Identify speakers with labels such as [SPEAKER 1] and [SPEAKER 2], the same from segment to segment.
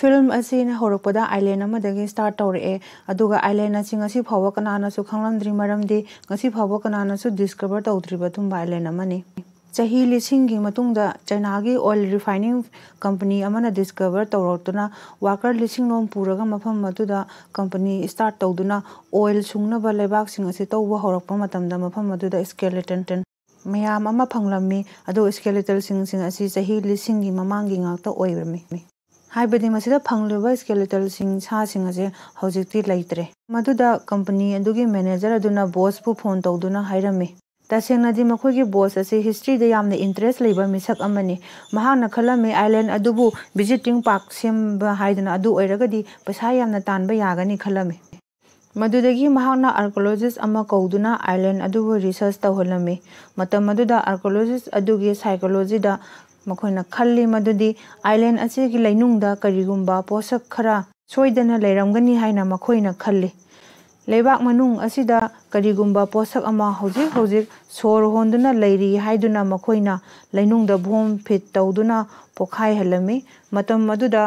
[SPEAKER 1] Film हौरपद island start तौर island फाव कनानसु खादी फाव कनानसु डिस्कवर तौद्रीब तुम आइलैंड चाही लिसिंगी चाइना की ऑयल रिफाइनिंग कंपनी डिस्कवर तौरतना वाकर लिसिंग नोम पूरग मफम कंपनी स्टार्ट तौदना ऑयल सूंगनब लेबाक तौब हौरप मफम स्केलेटन टेन मैम फंगलमी स्केलेटल लिसिंगी ममांगी ꯍꯥꯏꯕꯗꯤ ꯃꯁꯤꯗ ꯐꯪꯂꯤꯕ ꯁ꯭ꯀꯦꯂꯦꯇꯜꯁꯤꯡ ꯁꯥꯁꯤꯡ ꯑꯁꯦ ꯍꯧꯖꯤꯛꯇꯤ ꯂꯩꯇ꯭ꯔꯦ ꯃꯗꯨꯗ ꯀꯝꯄꯅꯤ ꯑꯗꯨꯒꯤ ꯃꯦꯅꯦꯖꯔ ꯑꯗꯨꯅ ꯕꯣꯁꯄꯨ ꯐꯣꯟ ꯇꯧꯗꯨꯅ ꯍꯥꯏꯔꯝꯃꯤ ꯇꯁꯦꯡꯅꯗꯤ ꯃꯈꯣꯏꯒꯤ ꯕꯣꯁ ꯑꯁꯤ ꯍꯤꯁꯇ꯭ꯔꯤꯗ ꯌꯥꯝꯅ ꯏꯟꯇꯔꯦꯁ ꯂꯩꯕ ꯃꯤꯁꯛ ꯑꯃꯅꯤ ꯃꯍꯥꯛꯅ ꯈꯜꯂꯝꯃꯤ ꯑꯥꯏꯂꯦꯟ ꯑꯗꯨꯕꯨ ꯚꯤꯖꯤꯇꯤꯡ ꯄꯥꯔꯛ ꯁꯦꯝꯕ ꯍꯥꯏꯗꯨꯅ ꯑꯗꯨ ꯑꯣꯏꯔꯒꯗꯤ ꯄꯩꯁꯥ ꯌꯥꯝꯅ ꯇꯥꯟꯕ ꯌꯥꯒꯅꯤ ꯈꯜꯂꯝꯃꯤ ꯃꯗꯨꯗꯒꯤ ꯃꯍꯥꯛꯅ ꯑꯥꯔꯀꯣꯂꯣꯖꯤꯁ ꯑꯃ ꯀꯧꯗꯨꯅ ꯑꯥꯏꯂꯦꯟ ꯑꯗꯨꯕꯨ ꯔꯤꯁꯔꯁ ꯇꯧꯍꯜꯂꯝꯃꯤ ꯃꯇꯝ ꯑꯗꯨꯗ ꯑꯥꯔꯀꯣꯂꯣꯖꯤꯁ ꯑꯗꯨꯒꯤ ꯁꯥꯏꯀꯣꯂꯣꯖꯤꯗ ꯃꯈꯣꯏꯅ ꯈꯜꯂꯤ ꯃꯗꯨꯗꯤ ꯑꯥꯏꯂꯦꯟ ꯑꯁꯤꯒꯤ ꯂꯩꯅꯨꯡꯗ ꯀꯔꯤꯒꯨꯝꯕ ꯄꯣꯠꯁꯛ ꯈꯔ ꯁꯣꯏꯗꯅ ꯂꯩꯔꯝꯒꯅꯤ ꯍꯥꯏꯅ ꯃꯈꯣꯏꯅ ꯈꯜꯂꯤ ꯂꯩꯕꯥꯛ ꯃꯅꯨꯡ ꯑꯁꯤꯗ ꯀꯔꯤꯒꯨꯝꯕ ꯄꯣꯠꯁꯛ ꯑꯃ ꯍꯧꯖꯤꯛ ꯍꯧꯖꯤꯛ ꯁꯣꯔ ꯍꯣꯟꯗꯨꯅ ꯂꯩꯔꯤ ꯍꯥꯏꯗꯨꯅ ꯃꯈꯣꯏꯅ ꯂꯩꯅꯨꯡꯗ ꯕꯣꯝ ꯐꯤꯠ ꯇꯧꯗꯨꯅ ꯄꯣꯈꯥꯏꯍꯜꯂꯝꯃꯤ ꯃꯇꯝ ꯑꯗꯨꯗ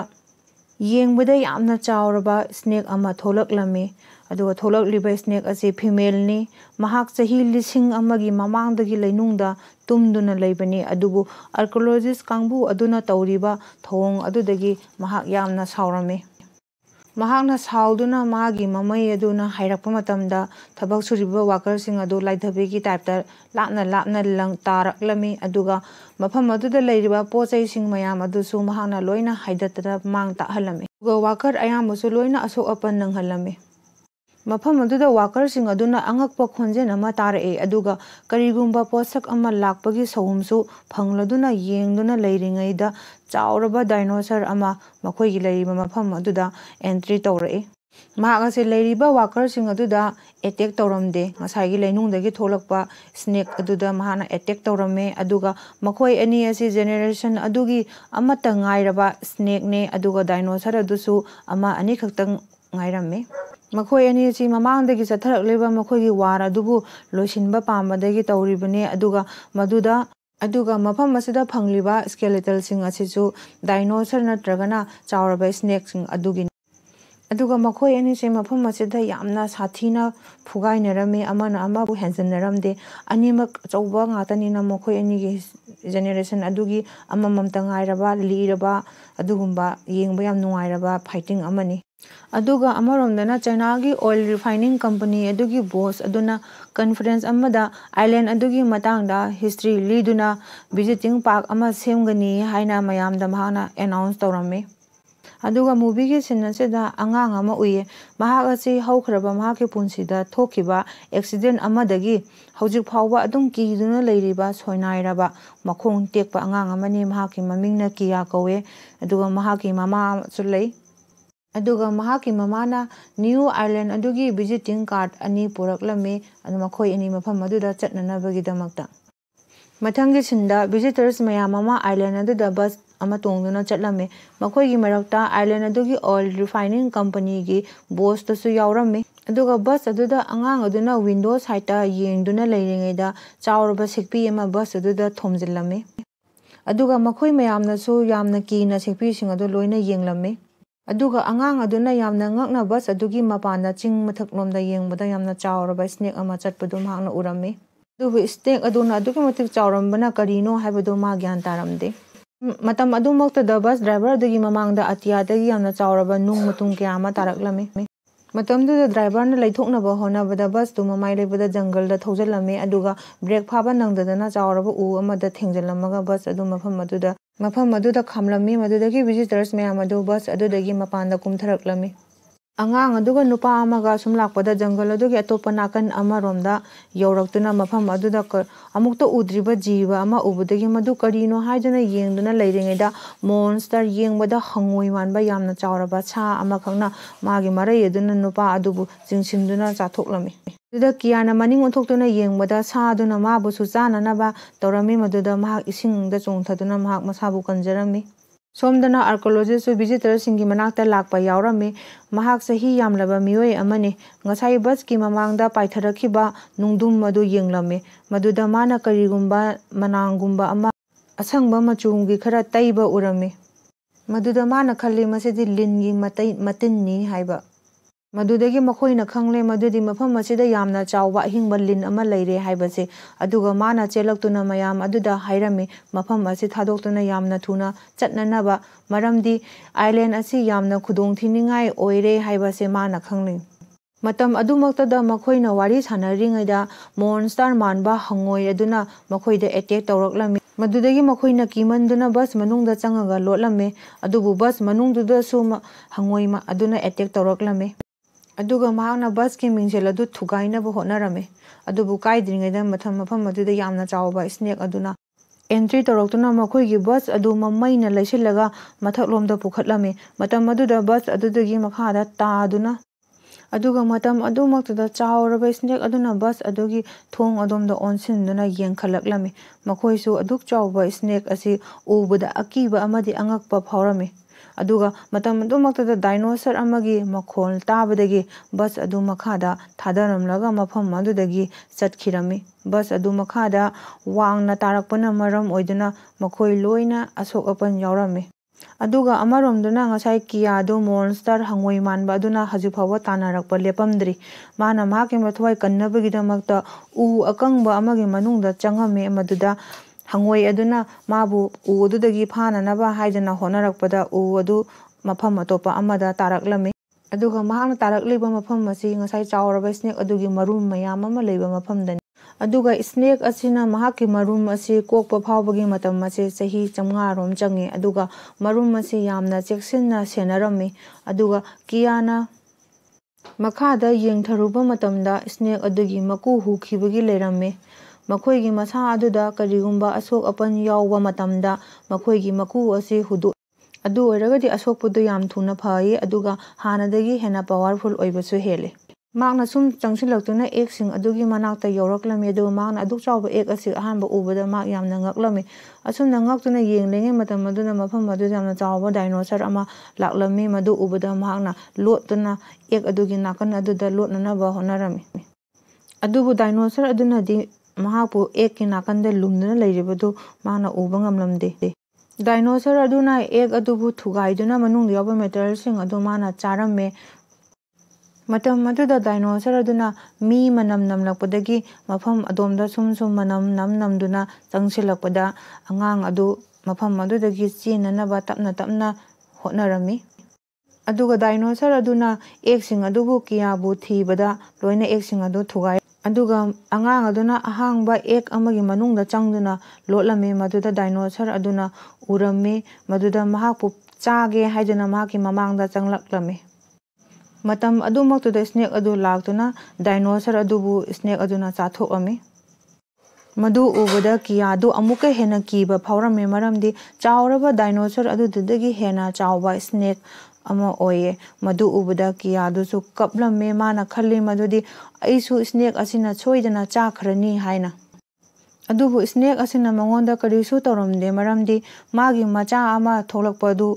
[SPEAKER 1] ꯌꯦꯡꯕꯗ ꯌꯥꯝꯅ ꯆꯥꯎꯔꯕ ꯁ꯭ꯅꯦꯛ ꯑꯃ ꯊꯣꯛꯂꯛꯂꯝꯃꯤ ꯑꯗꯨꯒ ꯊꯣꯛꯂꯛꯂꯤꯕ ꯁ꯭ꯅꯦꯛ ꯑꯁꯤ ꯐꯤꯃꯦꯜꯅꯤ ꯃꯍꯥꯛ ꯆꯍꯤ ꯂꯤꯁꯤꯡ ꯑꯃꯒꯤ ꯃꯃꯥꯡꯗꯒꯤ ꯂꯩꯅꯨꯡꯗ ꯇꯨꯝꯗꯨꯅ ꯂꯩꯕꯅꯤ ꯑꯗꯨꯕꯨ ꯑꯥꯔꯀꯣꯂꯣꯖꯤꯁ ꯀꯥꯡꯕꯨ ꯑꯗꯨꯅ ꯇꯧꯔꯤꯕ ꯊꯧꯑꯣꯡ ꯑꯗꯨꯗꯒꯤ ꯃꯍꯥꯛ ꯌꯥꯝꯅ ꯁꯥꯎꯔꯝꯃꯤ ꯃꯍꯥꯛꯅ ꯁꯥꯎꯗꯨꯅ ꯃꯥꯒꯤ ꯃꯃꯩ ꯑꯗꯨꯅ ꯍꯥꯏꯔꯛꯄ ꯃꯇꯝꯗ ꯊꯕꯛ ꯁꯨꯔꯤꯕ ꯋꯥꯀꯔꯁꯤꯡ ꯑꯗꯨ ꯂꯥꯏꯙꯕꯤꯒꯤ ꯇꯥꯏꯞꯇ ꯂꯥꯞꯅ ꯂꯥꯞꯅ ꯇꯥꯔꯛꯂꯝꯃꯤ ꯑꯗꯨꯒ ꯃꯐꯝ ꯑꯗꯨꯗ ꯂꯩꯔꯤꯕ ꯄꯣꯠ ꯆꯩꯁꯤꯡ ꯃꯌꯥꯝ ꯑꯗꯨꯁꯨ ꯃꯍꯥꯛꯅ ꯂꯣꯏꯅ ꯍꯥꯏꯗꯠꯇꯅ ꯃꯥꯡ ꯇꯥꯛꯍꯜꯂꯝꯃꯤ ꯑꯗꯨꯒ ꯋꯥꯀꯔ ꯑꯌꯥꯝꯕꯁꯨ ꯂꯣꯏꯅ ꯑꯁꯣꯛ ꯑꯄꯟ ꯅꯪꯍꯜꯂꯝꯃꯤ मफम अदुदा वाकरसिंग अदुना अंगकप खोंजेन अमा तारए अदुगा करिगुंबा पोसक अमा लाकपगी सहुमसु फंगलदुना येंगदुना लैरिंगैदा चावरबा डायनोसर अमा मखोयगी लैरिबा मफम अदुदा एंट्री तौरए ꯃꯍꯥꯛ ꯑꯁꯤ ꯂꯩꯔꯤꯕ ꯋꯥꯀꯔꯁꯤꯡ ꯑꯗꯨꯗ ꯑꯦꯇꯦꯛ ꯇꯧꯔꯝꯗꯦ ꯉꯁꯥꯏꯒꯤ ꯂꯩꯅꯨꯡꯗꯒꯤ ꯊꯣꯛꯂꯛꯄ ꯁ꯭ꯅꯦꯛ ꯑꯗꯨꯗ ꯃꯍꯥꯛꯅ ꯑꯦꯇꯦꯛ ꯇꯧꯔꯝꯃꯦ ꯑꯗꯨꯒ ꯃꯈꯣꯏ ꯑꯅꯤ ꯑꯁꯤ ꯖꯦꯅꯦꯔꯦꯁꯟ ꯑꯗꯨꯒꯤ ꯑꯃꯠꯇ ꯉꯥꯏꯔꯕ ꯁ꯭ꯅꯦꯛꯅꯦ ꯑꯗꯨꯒ ꯗꯥꯏꯅꯣꯁꯔ ꯑꯗꯨꯁꯨ ꯑꯃ ꯑꯅꯤꯈꯛꯇꯪ ꯉꯥꯏꯔꯝꯃꯤ ꯃꯈꯣꯏ ꯑꯅꯤꯁꯤ ꯃꯃꯥꯡꯗꯒꯤ ꯆꯠꯊꯔꯛꯂꯤꯕ ꯃꯈꯣꯏꯒꯤ ꯋꯥꯔ ꯑꯗꯨꯕꯨ ꯂꯣꯏꯁꯤꯟꯕ ꯄꯥꯝꯕꯗꯒꯤ ꯇꯧꯔꯤꯕꯅꯤ ꯑꯗꯨꯒ ꯃꯗꯨꯗ ꯑꯗꯨꯒ ꯃꯐꯝ ꯑꯁꯤꯗ ꯐꯪꯂꯤꯕ ꯁ꯭ꯀꯦꯂꯦꯇꯜꯁꯤꯡ ꯑꯁꯤꯁꯨ ꯗꯥꯏꯅꯣꯁꯔ ꯅꯠꯇ꯭ꯔꯒꯅ ꯆꯥꯎꯔꯕ ꯁ꯭ꯅꯦꯛꯁꯤꯡ ꯑꯗꯨꯒꯤꯅꯤ aduga makho yani se ma phum ma che da yamna sathi na phugai na rami aman ama bu hansen na ram de ani mak chowa nga ta ni na makho yani ge generation adugi ama mam ta ngai ra ba li ra ba adugum ba yeng ba yam nuai ra ba fighting ama ni aduga amarom da na china gi oil refining company adugi boss aduna conference ama da island adugi matang da history li duna visiting park ꯑꯗꯨꯒ ꯃꯨꯚꯤꯒꯤ ꯁꯤꯟ ꯑꯁꯤꯗ ꯑꯉꯥꯡ ꯑꯃ ꯎꯏ ꯃꯍꯥꯛ ꯑꯁꯤ ꯍꯧꯈ꯭ꯔꯕ ꯃꯍꯥꯛꯀꯤ ꯄꯨꯟꯁꯤꯗ ꯊꯣꯛꯈꯤꯕ ꯑꯦꯛꯁꯤꯗꯦꯟ ꯑꯃꯗꯒꯤ ꯍꯧꯖꯤꯛ ꯐꯥꯎꯕ ꯑꯗꯨꯝ ꯀꯤꯗꯨꯅ ꯂꯩꯔꯤꯕ ꯁꯣꯏꯅꯥꯏꯔꯕ ꯃꯈꯣꯡ ꯇꯦꯛꯄ ꯑꯉꯥꯡ ꯑꯃꯅꯤ ꯃꯍꯥꯛꯀꯤ ꯃꯃꯤꯡꯅ ꯀꯤꯌꯥ ꯀꯧꯋꯦ ꯑꯗꯨꯒ ꯃꯍꯥꯛꯀꯤ ꯃꯃꯥ ꯑꯃꯁꯨ ꯂꯩ ꯑꯗꯨꯒ ꯃꯍꯥꯛꯀꯤ ꯃꯃꯥꯅ ꯅ꯭ꯌꯨ ꯑꯥꯏꯔꯂꯦꯟ ꯑꯗꯨꯒꯤ ꯚꯤꯖꯤꯇꯤꯡ ꯀꯥꯔꯗ ꯑꯅꯤ ꯄꯨꯔꯛꯂꯝꯃꯤ ꯑꯗꯨ ꯃꯈꯣꯏ ꯑꯅꯤ ꯃꯐꯝ ꯑꯗꯨꯗ ꯆꯠꯅꯅꯕꯒꯤꯗꯃꯛꯇ ꯃꯊꯪꯒꯤ ꯁꯤꯟꯗ ꯚꯤꯖꯤꯇꯔꯁ ꯃꯌꯥꯝ ꯑꯃ ꯑꯥꯏꯂꯦꯟ ꯑꯗꯨꯗ ꯕꯁ ꯃꯇꯣꯡꯗꯨꯅ ꯆꯠꯂꯝꯃꯤ ꯃꯈꯣꯏꯒꯤ ꯃꯔꯛꯇ ꯑꯥꯏꯂꯦꯟ ꯑꯗꯨꯒꯤ ꯑꯣꯏꯜ ꯔꯤꯐꯥꯏꯅꯤꯡ ꯀꯝꯄꯅꯤꯒꯤ ꯕꯣꯁꯇꯨꯁꯨ ꯌꯥꯎꯔꯝꯃꯤ ꯑꯗꯨꯒ ꯕꯁ ꯑꯗꯨꯗ ꯑꯉꯥꯡ ꯑꯗꯨꯅ ꯋꯤꯟꯗꯣ ꯁꯥꯏꯠꯇ ꯌꯦꯡꯗꯨꯅ ꯂꯩꯔꯤꯉꯩꯗ ꯆꯥꯎꯔꯕ ꯁꯤꯛꯄꯤ ꯑꯃ ꯕꯁ ꯑꯗꯨꯗ ꯊꯣꯝꯖꯤꯜꯂꯝꯃꯤ ꯑꯗꯨꯒ ꯃꯈꯣꯏ ꯃꯌꯥꯝꯅꯁꯨ ꯌꯥꯝꯅ ꯀꯤꯅ ꯁꯤꯛꯄꯤꯁꯤꯡ ꯑꯗꯨ ꯂꯣꯏꯅ ꯌꯦꯡꯂꯝꯃꯤ ꯑꯗꯨꯒ ꯑꯉꯥꯡ ꯑꯗꯨꯅ ꯌꯥꯝꯅ ꯉꯛꯅ ꯕꯁ ꯑꯗꯨꯒꯤ ꯃꯄꯥꯟꯗ ꯆꯤꯡ ꯃꯊꯛꯂꯣꯝꯗ ꯌꯦꯡꯕꯗ ꯌꯥꯝꯅ ꯆꯥꯎꯔꯕ ꯁ꯭ꯅꯦꯛ ꯑꯃ ꯆꯠꯄꯗꯨ ꯃꯍꯥꯛꯅ ꯎꯔꯝꯃꯤ ꯑꯗꯨꯕꯨ ꯁ꯭ꯅꯦꯛ ꯑꯗꯨꯅ ꯑꯗꯨꯛꯀꯤ ꯃꯇꯤꯛ ꯆꯥꯎꯔꯝꯕꯅ ꯀꯔꯤꯅꯣ ꯍꯥꯏꯕꯗꯨ ꯃꯥ ꯒ꯭ꯌꯥꯟ ꯇꯥꯔꯝꯗꯦ ꯃꯇꯝ ꯑꯗꯨꯃꯛꯇꯗ ꯕꯁ ꯗ꯭ꯔꯥꯏꯚꯔꯗꯨꯒꯤ ꯃꯃꯥꯡꯗ ꯑꯇꯤꯌꯥꯗꯒꯤ ꯌꯥꯝꯅ ꯆꯥꯎꯔꯕ ꯅꯨꯡ ꯃꯇꯨꯡ ꯀꯌꯥ ꯑꯃ ꯇꯥꯔꯛꯂꯝꯃꯤ ꯃꯇꯝꯗꯨꯗ ꯗ꯭ꯔꯥꯏꯚꯔꯅ ꯂꯩꯊꯣꯛꯅꯕ ꯍꯣꯠꯅꯕꯗ ꯕꯁꯇꯨ ꯃꯃꯥꯏ ꯂꯩꯕꯗ ꯖꯪꯒꯜꯗ ꯊꯧꯖꯤꯜꯂꯝꯃꯤ ꯑꯗꯨꯒ ꯕ꯭ꯔꯦꯛ ꯐꯥꯕ ꯅꯪꯗꯗꯅ ꯆꯥꯎꯔꯕ ꯎ ꯑꯃꯗ ꯊꯦꯡꯖꯤꯜꯂꯝꯃꯒ ꯕꯁ ꯑꯗꯨ ꯃꯐꯝ ꯑꯗꯨꯗ ꯃꯐꯝ ꯑꯗꯨꯗ ꯈꯥꯝꯂꯝꯃꯤ ꯃꯗꯨꯗꯒꯤ ꯚꯤꯖꯤꯇꯔꯁ ꯃꯌꯥꯝ ꯑꯗꯨ ꯕꯁ ꯑꯗꯨꯗꯒꯤ ꯃꯄꯥꯟꯗ ꯀꯨꯝꯊꯔꯛꯂꯝꯃꯤ ꯑꯉꯥꯡ ꯑꯗꯨꯒ ꯅꯨꯄꯥ ꯑꯃꯒ ꯁꯨꯝ ꯂꯥꯛꯄꯗ ꯖꯪꯒꯜ ꯑꯗꯨꯒꯤ ꯑꯇꯣꯞꯄ ꯅꯥꯀꯟ ꯑꯃꯔꯣꯝꯗ ꯌꯧꯔꯛꯇꯨꯅ ꯃꯐꯝ ꯑꯗꯨꯗ ꯑꯃꯨꯛꯇ ꯎꯗ꯭ꯔꯤꯕ ꯖꯤꯕ ꯑꯃ ꯎꯕꯗꯒꯤ ꯃꯗꯨ ꯀꯔꯤꯅꯣ ꯍꯥꯏꯗꯨꯅ ꯌꯦꯡꯗꯨꯅ ꯂꯩꯔꯤꯉꯩꯗ ꯃꯣꯟꯁꯇꯔ ꯌꯦꯡꯕꯗ ꯍꯪꯉꯣꯏ ꯃꯥꯟꯕ ꯌꯥꯝꯅ ꯆꯥꯎꯔꯕ ꯁꯥ ꯑꯃꯈꯛꯅ ꯃꯥꯒꯤ ꯃꯔꯩ ꯑꯗꯨꯅ ꯅꯨꯄꯥ ꯑꯗꯨꯕꯨ ꯆꯤꯡꯁꯤꯟꯗꯨꯅ ꯆꯥꯊꯣꯛꯂꯝꯃꯤ ꯑꯗꯨꯗ ꯀꯤꯌꯥꯅ ꯃꯅꯤꯡ ꯑꯣꯟꯊꯣꯛꯇꯨꯅ ꯌꯦꯡꯕꯗ ꯁꯥꯗꯨꯅ ꯃꯥꯕꯨꯁꯨ ꯆꯥꯅꯅꯕ ꯇꯧꯔꯝꯃꯤ ꯃꯗꯨꯗ ꯃꯍꯥꯛ ꯏꯁꯤꯡꯗ ꯆꯣꯡꯊꯗꯨꯅ ꯃꯍꯥꯛ ꯃꯁꯥꯕꯨ ꯀꯟꯖꯔꯝꯃꯤ somdana archaeologist so visitor singi manak ta lak pa yawra me mahak sahi yam laba amani ngasai bas ki mamang paithara ki ba nungdum madu yingla me madu da mana kari gumba manang gumba ama achang ba machung gi khara taiba urame madu da mana khalli ma se di lin gi matai matin ꯃꯗꯨꯗꯒꯤ ꯃꯈꯣꯏꯅ ꯈꯪꯂꯦ ꯃꯗꯨꯗꯤ ꯃꯐꯝ ꯑꯁꯤꯗ ꯌꯥꯝꯅ ꯆꯥꯎꯕ ꯑꯍꯤꯡꯕ ꯂꯤꯟ ꯑꯃ ꯂꯩꯔꯦ ꯍꯥꯏꯕꯁꯦ ꯑꯗꯨꯒ ꯃꯥꯅ ꯆꯦꯜꯂꯛꯇꯨꯅ ꯃꯌꯥꯝ ꯑꯗꯨꯗ ꯍꯥꯏꯔꯝꯃꯤ ꯃꯐꯝ ꯑꯁꯤ ꯊꯥꯗꯣꯛꯇꯨꯅ ꯌꯥꯝꯅ ꯊꯨꯅ ꯆꯠꯅꯅꯕ ꯃꯔꯝꯗꯤ ꯑꯥꯏꯂꯦꯟ ꯑꯁꯤ ꯌꯥꯝꯅ ꯈꯨꯗꯣꯡꯊꯤꯅꯤꯡꯉꯥꯏ ꯑꯣꯏꯔꯦ ꯍꯥꯏꯕꯁꯦ ꯃꯥꯅ ꯈꯪꯂꯤ ꯃꯇꯝ ꯑꯗꯨꯃꯛꯇꯗ ꯃꯈꯣꯏꯅ ꯋꯥꯔꯤ ꯁꯥꯟꯅꯔꯤꯉꯩꯗ ꯃꯣꯟꯁꯇꯔ ꯃꯥꯟꯕ ꯍꯪꯉꯣꯏ ꯑꯗꯨꯅ ꯃꯈꯣꯏꯗ ꯑꯦꯇꯦꯛ ꯇꯧꯔꯛꯂꯝꯃꯤ ꯃꯗꯨꯗꯒꯤ ꯃꯈꯣꯏꯅ ꯀꯤꯃꯟꯗꯨꯅ ꯕꯁ ꯃꯅꯨꯡꯗ ꯆꯪꯉꯒ ꯂꯣꯠꯂꯝꯃꯤ ꯑꯗꯨꯕꯨ ꯕꯁ ꯃꯅꯨꯡꯗꯨꯗꯁꯨ ꯍꯪꯉꯣꯏ ꯑꯗꯨꯅ ꯑꯦꯇꯦꯛ ꯇꯧꯔꯛꯂꯝꯃꯤ Adu ka maak na bas ke mingshe la du thukai na buho nara me. Adu bukaid ringayda matam ma pa ma du da yaam na caawabai snake a du na. Entry tarok tu na ma khoi gi bas a du ma maina laishi laga matak lomda pukatla me. Matam ma du da bas a da gi ma khaa da taa du na. Adu ka ma tam snake na gi thong Ma khoi su snake angak pa aduga matam du makta da dinosaur amagi makhol ta badagi bas adu makha da thadaram laga mapham madu dagi chat khirami bas adu makha da wang na tarak pana maram oidna makhoi loina asok apan yawrami aduga amarom duna ngasai monster hangoi man baduna haju phawa makta ꯍꯪꯉꯣꯏ ꯑꯗꯨꯅ ꯃꯥꯕꯨ ꯎ ꯑꯗꯨꯗꯒꯤ ꯐꯥꯅꯅꯕ ꯍꯥꯏꯗꯅ ꯍꯣꯠꯅꯔꯛꯄꯗ ꯎ ꯑꯗꯨ ꯃꯐꯝ ꯑꯇꯣꯞꯄ ꯑꯃꯗ ꯇꯥꯔꯛꯂꯝꯃꯤ ꯑꯗꯨꯒ ꯃꯍꯥꯛꯅ ꯇꯥꯔꯛꯂꯤꯕ ꯃꯐꯝ ꯑꯁꯤ ꯉꯁꯥꯏ ꯆꯥꯎꯔꯕ ꯏꯁꯅꯦꯛ ꯑꯗꯨꯒꯤ ꯃꯔꯨꯝ ꯃꯌꯥꯝ ꯑꯃ ꯂꯩꯕ ꯃꯐꯝꯗꯅꯤ ꯑꯗꯨꯒ ꯏꯁꯅꯦꯛ ꯑꯁꯤꯅ ꯃꯍꯥꯛꯀꯤ ꯃꯔꯨꯝ ꯑꯁꯤ ꯀꯣꯛꯄ ꯐꯥꯎꯕꯒꯤ ꯃꯇꯝ ꯑꯁꯤ ꯆꯍꯤ ꯆꯥꯝꯃꯉꯥꯔꯣꯝ ꯆꯪꯉꯤ ꯑꯗꯨꯒ ꯃꯔꯨꯝ ꯑꯁꯤ ꯌꯥꯝꯅ ꯆꯦꯛꯁꯤꯟꯅ ꯁꯦꯟꯅꯔꯝꯃꯤ ꯑꯗꯨꯒ ꯀꯤꯌꯥꯅ ꯃꯈꯥꯗ ꯌꯦꯡꯊꯔꯨꯕ ꯃꯇꯝꯗ ꯏꯁꯅꯦꯛ ꯑꯗꯨꯒꯤ ꯃꯀꯨ ꯍꯨꯈꯤꯕꯒꯤ ꯂꯩꯔꯝꯃꯤ ꯃꯈꯣꯏꯒꯤ ꯃꯁꯥ ꯑꯗꯨꯗ ꯀꯔꯤꯒꯨꯝꯕ ꯑꯁꯣꯛ ꯑꯄꯟ ꯌꯥꯎꯕ ꯃꯇꯝꯗ ꯃꯈꯣꯏꯒꯤ ꯃꯀꯨ ꯑꯁꯤ ꯍꯨꯗꯣꯛꯏ ꯑꯗꯨ ꯑꯣꯏꯔꯒꯗꯤ ꯑꯁꯣꯛꯄꯗꯨ ꯌꯥꯝ ꯊꯨꯅ ꯐꯩ ꯑꯗꯨꯒ ꯍꯥꯟꯅꯗꯒꯤ ꯍꯦꯟꯅ ꯄꯥꯋꯔꯐꯨꯜ ꯑꯣꯏꯕꯁꯨ ꯍꯦꯜꯂꯤ ꯃꯍꯥꯛꯅ ꯁꯨꯝ ꯆꯪꯁꯤꯜꯂꯛꯇꯨꯅ ꯑꯦꯛꯁꯤꯡ ꯑꯗꯨꯒꯤ ꯃꯅꯥꯛꯇ ꯌꯧꯔꯛꯂꯝꯃꯤ ꯑꯗꯨꯒ ꯃꯍꯥꯛꯅ ꯑꯗꯨꯛ ꯆꯥꯎꯕ ꯑꯦꯛ ꯑꯁꯤ ꯑꯍꯥꯟꯕ ꯎꯕꯗ ꯃꯍꯥꯛ ꯌꯥꯝꯅ ꯉꯛꯂꯝꯃꯤ ꯑꯁꯨꯝꯅ ꯉꯛꯇꯨꯅ ꯌꯦꯡꯂꯤꯉꯩ ꯃꯇꯝ ꯑꯗꯨꯗ ꯃꯐꯝ ꯑꯗꯨꯗ ꯌꯥꯝꯅ ꯆꯥꯎꯕ ꯗꯥꯏꯅꯣꯁꯔ ꯑꯃ ꯂꯥꯛꯂꯝꯃꯤ ꯃꯗꯨ ꯎꯕꯗ ꯃꯍꯥꯛꯅ ꯂꯣꯠꯇꯨꯅ ꯑꯦꯛ ꯑꯗꯨꯒꯤ ꯅꯥꯀꯟ ꯑꯗꯨꯗ ꯂꯣꯠꯅꯅꯕ ꯍꯣꯠꯅꯔꯝꯃꯤ ꯑꯗꯨꯕꯨ ꯗꯥꯏꯅꯣꯁꯔ ꯑꯗꯨꯅꯗꯤ ꯃꯍꯥꯛꯄꯨ ꯑꯦꯛꯀꯤ ꯅꯥꯀꯟꯗ ꯂꯨꯝꯗꯨꯅ ꯂꯩꯔꯤꯕꯗꯨ ꯃꯍꯥꯛꯅ ꯎꯕ ꯉꯝꯂꯝꯗꯦ ꯗꯥꯏꯅꯣꯁꯔ ꯑꯗꯨꯅ ꯑꯦꯛ ꯑꯗꯨꯕꯨ ꯊꯨꯒꯥꯏꯗꯨꯅ ꯃꯅꯨꯡꯗ ꯌꯥꯎꯕ ꯃꯦꯇꯔꯤꯌꯦꯜꯁꯤꯡ ꯑꯗꯨ ꯃꯥꯅ ꯆꯥꯔꯝꯃꯦ ꯃꯇꯝ ꯑꯗꯨꯗ ꯗꯥꯏꯅꯣꯁꯔ ꯑꯗꯨꯅ ꯃꯤ ꯃꯅꯝ ꯅꯝꯂꯛꯄꯗꯒꯤ ꯃꯐꯝ ꯑꯗꯣꯝꯗ ꯁꯨꯝ ꯁꯨꯝ ꯃꯅꯝ ꯅꯝ ꯅꯝꯗꯨꯅ ꯆꯪꯁꯤꯜꯂꯛꯄꯗ ꯑꯉꯥꯡ ꯑꯗꯨ ꯃꯐꯝ ꯑꯗꯨꯗꯒꯤ ꯆꯦꯟꯅꯅꯕ ꯇꯞꯅ ꯇꯞꯅ ꯍꯣꯠꯅꯔꯝꯃꯤ ꯑꯗꯨꯒ ꯗꯥꯏꯅꯣꯁꯔ ꯑꯗꯨꯅ ꯑꯦꯛꯁꯤꯡ ꯑꯗꯨꯕꯨ ꯀꯤꯌꯥꯕꯨ ꯊꯤꯕꯗ ꯂꯣꯏꯅ ꯑꯦꯛꯁꯤꯡ ꯑꯗꯨ ꯊꯨꯒꯥꯏ aduga anga nga do ahang ba ek amagi manung da chang do me madu dinosaur aduna uram me madu da mahapup cha ge hai do na ma ki mamang da chang lak matam adu mok da snake adu lak dinosaur adu bu snake adu na cha tho a me madu u ba da ki adu amuk he ki ba phawra me maram di chaura ba dinosaur adu du du gi snake ꯑꯃ ꯑꯣꯏꯌꯦ ꯃꯗꯨ ꯎꯕꯗ ꯀꯤꯌꯥꯗꯨꯁꯨ ꯀꯞꯂꯝꯃꯦ ꯃꯥꯅ ꯈꯜꯂꯤ ꯃꯗꯨꯗꯤ ꯑꯩꯁꯨ snake ꯑꯁꯤꯅ ꯁꯣꯏꯗꯅ ꯆꯥꯈ꯭ꯔꯅꯤ ꯍꯥꯏꯅ ꯑꯗꯨꯕꯨ ꯏꯁꯅꯦꯛ ꯑꯁꯤꯅ ꯃꯉꯣꯟꯗ ꯀꯔꯤꯁꯨ ꯇꯧꯔꯝꯗꯦ ꯃꯔꯝꯗꯤ ꯃꯥꯒꯤ ꯃꯆꯥ ꯑꯃ ꯊꯣꯛꯂꯛꯄ ꯑꯗꯨ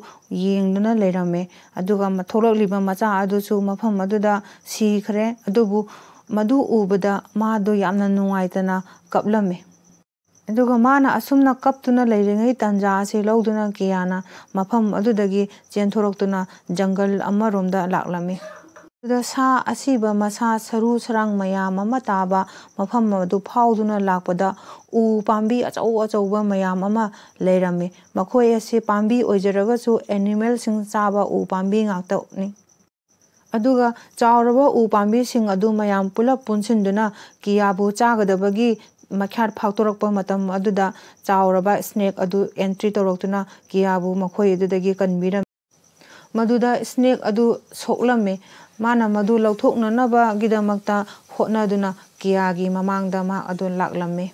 [SPEAKER 1] ꯌꯦꯡꯗꯨꯅ ꯂꯩꯔꯝꯃꯦ ꯑꯗꯨꯒ ꯊꯣꯛꯂꯛꯂꯤꯕ ꯃꯆꯥ ꯑꯗꯨꯁꯨ ꯃꯐꯝ ꯑꯗꯨꯗ ꯁꯤꯈ꯭ꯔꯦ ꯑꯗꯨꯕꯨ ꯃꯗꯨ ꯎꯕꯗ ꯃꯥꯗꯣ ꯌꯥꯝꯅ ꯅꯨꯡꯉꯥꯏꯇꯅ ꯀꯞꯂꯝꯃꯤ ꯑꯗꯨꯒ ꯃꯥꯅ ꯑꯁꯨꯝꯅ ꯀꯞꯇꯨꯅ ꯂꯩꯔꯤꯉꯩ ꯇꯥꯟꯖꯥ ꯑꯁꯤ ꯂꯧꯗꯨꯅ ꯀꯤꯌꯥꯅ ꯃꯐꯝ ꯑꯗꯨꯗꯒꯤ ꯆꯦꯟꯊꯣꯔꯛꯇꯨꯅ ꯖꯪꯒꯜ ꯑꯃꯔꯣꯝꯗ ꯂꯥꯛꯂꯝꯃꯤ ꯑꯗꯨꯗ ꯁꯥ ꯑꯁꯤꯕ ꯃꯁꯥ ꯁꯔꯨ ꯁꯔꯥꯡ ꯃꯌꯥꯝ ꯑꯃ ꯇꯥꯕ ꯃꯐꯝ ꯑꯗꯨ ꯐꯥꯎꯗꯨꯅ ꯂꯥꯛꯄꯗ ꯎ ꯄꯥꯝꯕꯤ ꯑꯆꯧ ꯑꯆꯧꯕ ꯃꯌꯥꯝ ꯑꯃ ꯂꯩꯔꯝꯃꯤ ꯃꯈꯣꯏ ꯑꯁꯤ ꯄꯥꯝꯕꯤ ꯑꯣꯏꯖꯔꯒꯁꯨ ꯑꯦꯅꯤꯃꯦꯜꯁꯤꯡ ꯆꯥꯕ ꯎ ꯄꯥꯝꯕꯤ ꯉꯥꯛꯇꯅꯤ ꯑꯗꯨꯒ ꯆꯥꯎꯔꯕ ꯎ ꯄꯥꯝꯕꯤꯁꯤꯡ ꯑꯗꯨ ꯃꯌꯥꯝ ꯄꯨꯂꯞ ꯄꯨꯟꯁꯤꯟꯗꯨꯅ ꯀꯤꯌꯥꯕꯨ ꯆꯥꯒꯗꯕꯒꯤ ꯃꯈ꯭ꯌꯥꯠ ꯐꯥꯛꯇꯣꯔꯛꯄ ꯃꯇꯝ ꯑꯗꯨꯗ ꯆꯥꯎꯔꯕ ꯁ꯭ꯅꯦꯛ ꯑꯗꯨ ꯑꯦꯟꯇ꯭ꯔꯤ ꯇꯧꯔꯛꯇꯨꯅ ꯀꯤꯌꯥꯕꯨ ꯃꯈꯣꯏ ꯑꯗꯨꯗꯒꯤ ꯀꯟꯕꯤꯔꯝꯃꯤ ꯃꯗꯨꯗ ꯁ꯭ꯅꯦꯛ ꯑꯗꯨ ꯁꯣꯛꯂꯝꯃꯤ ꯃꯥꯅ ꯃꯗꯨ ꯂꯧꯊꯣꯛꯅꯅꯕꯒꯤꯗꯃꯛꯇ ꯍꯣꯠꯅꯗꯨꯅ ꯀꯤꯌꯥꯒꯤ ꯃꯃꯥꯡꯗ ꯃꯍꯥꯛ ꯑꯗꯨ ꯂꯥꯛꯂꯝꯃꯤ